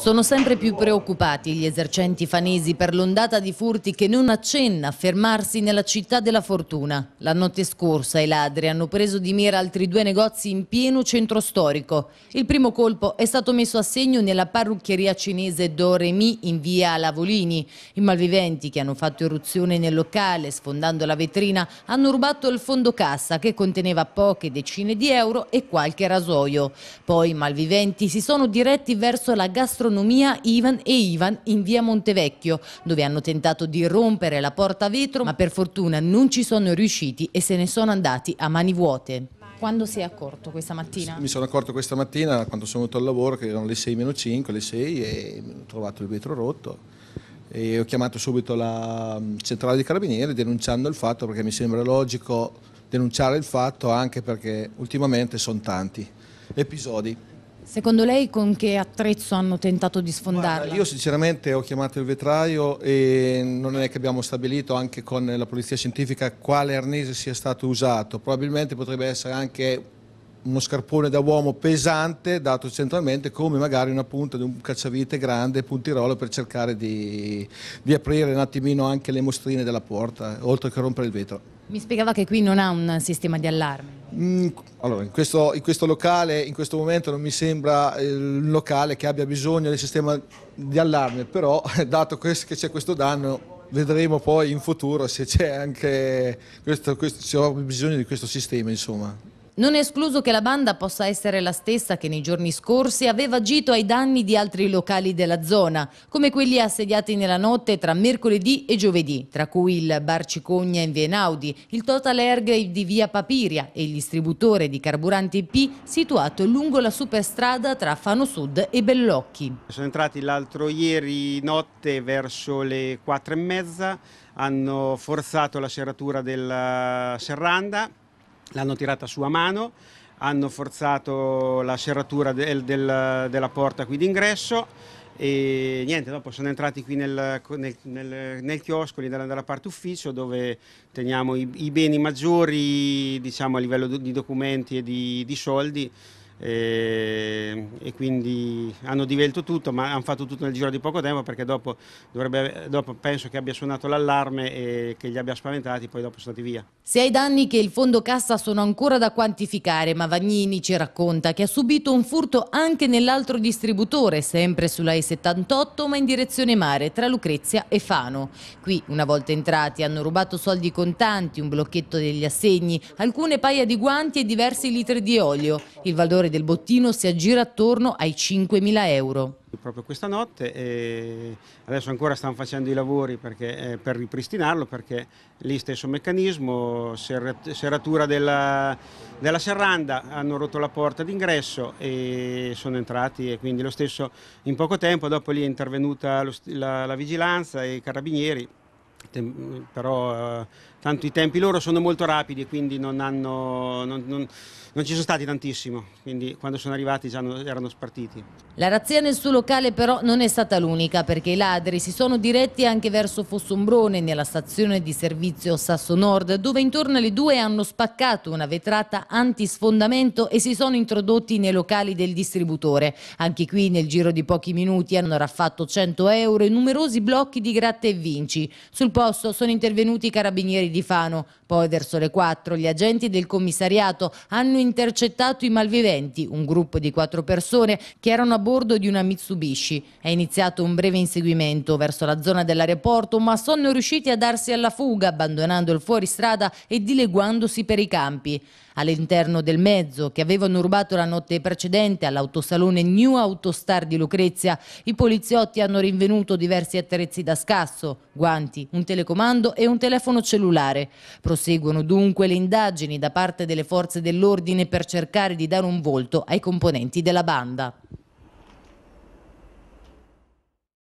Sono sempre più preoccupati gli esercenti fanesi per l'ondata di furti che non accenna a fermarsi nella città della fortuna. La notte scorsa i ladri hanno preso di mira altri due negozi in pieno centro storico. Il primo colpo è stato messo a segno nella parrucchieria cinese Doremi in via Lavolini. I malviventi che hanno fatto irruzione nel locale sfondando la vetrina hanno rubato il fondo cassa che conteneva poche decine di euro e qualche rasoio. Poi i malviventi si sono diretti verso la gastronomia gastronomia Ivan e Ivan in via Montevecchio, dove hanno tentato di rompere la porta vetro, ma per fortuna non ci sono riusciti e se ne sono andati a mani vuote. Quando si è accorto questa mattina? Mi sono accorto questa mattina quando sono venuto al lavoro che erano le 6 meno 5, le 6 e ho trovato il vetro rotto. E ho chiamato subito la mm, centrale dei carabinieri denunciando il fatto perché mi sembra logico denunciare il fatto anche perché ultimamente sono tanti episodi. Secondo lei con che attrezzo hanno tentato di sfondarla? Guarda, io sinceramente ho chiamato il vetraio e non è che abbiamo stabilito anche con la polizia scientifica quale arnese sia stato usato. Probabilmente potrebbe essere anche uno scarpone da uomo pesante dato centralmente come magari una punta di un cacciavite grande puntirolo per cercare di, di aprire un attimino anche le mostrine della porta oltre che rompere il vetro. Mi spiegava che qui non ha un sistema di allarme. Mm, allora, in questo, in questo, locale, in questo momento non mi sembra eh, locale che abbia bisogno del sistema di allarme, però dato che c'è questo danno vedremo poi in futuro se c'è anche questo, questo, se ho bisogno di questo sistema. Insomma. Non è escluso che la banda possa essere la stessa che nei giorni scorsi aveva agito ai danni di altri locali della zona, come quelli assediati nella notte tra mercoledì e giovedì, tra cui il Bar Cicogna in via Enaudi, il Total Erg di via Papiria e il distributore di carburanti P situato lungo la superstrada tra Fano Sud e Bellocchi. Sono entrati l'altro ieri notte verso le quattro e mezza, hanno forzato la serratura della serranda l'hanno tirata su a mano, hanno forzato la serratura del, del, della porta qui d'ingresso e niente, dopo sono entrati qui nel, nel, nel, nel chiosco, lì dalla, dalla, parte ufficio, dove teniamo i, i beni maggiori diciamo, a livello di documenti e di, di soldi e, ehm, e, quindi hanno divelto tutto, ma hanno fatto tutto nel giro di poco tempo perché dopo, dovrebbe, dopo penso che abbia suonato l'allarme e che li abbia spaventati, poi dopo sono stati via. Se ai danni che il fondo cassa sono ancora da quantificare, ma Vagnini ci racconta che ha subito un furto anche nell'altro distributore, sempre sulla E78 ma in direzione mare, tra Lucrezia e Fano. Qui, una volta entrati, hanno rubato soldi contanti, un blocchetto degli assegni, alcune paia di guanti e diversi litri di olio. Il valore del bottino si aggira attorno ai 5.000 euro. Proprio questa notte e adesso ancora stanno facendo i lavori perché, eh, per ripristinarlo perché lì stesso meccanismo, serratura della, della, serranda, hanno rotto la porta d'ingresso e sono entrati e quindi lo stesso in poco tempo, dopo lì è intervenuta la, la vigilanza e i carabinieri Tem però eh, tanto i tempi loro sono molto rapidi quindi non, hanno, non, non, non ci sono stati tantissimo quindi quando sono arrivati già erano spartiti la razzia nel suo locale però non è stata l'unica perché i ladri si sono diretti anche verso Fossombrone nella stazione di servizio Sasso Nord dove intorno alle due hanno spaccato una vetrata antisfondamento e si sono introdotti nei locali del distributore anche qui nel giro di pochi minuti hanno raffatto 100 euro e numerosi blocchi di gratta e vinci sul sul posto sono intervenuti i carabinieri di Fano. Poi verso le 4 gli agenti del commissariato hanno intercettato i malviventi, un gruppo di quattro persone che erano a bordo di una Mitsubishi. È iniziato un breve inseguimento verso la zona dell'aeroporto, ma sono riusciti a darsi alla fuga, abbandonando il fuoristrada e dileguandosi per i campi. All'interno del mezzo, che avevano rubato la notte precedente all'autosalone New Autostar di Lucrezia, i poliziotti hanno rinvenuto diversi attrezzi da scasso, guanti, un un telecomando e un telefono cellulare. Proseguono dunque le indagini da parte delle forze dell'ordine per cercare di dare un volto ai componenti della banda.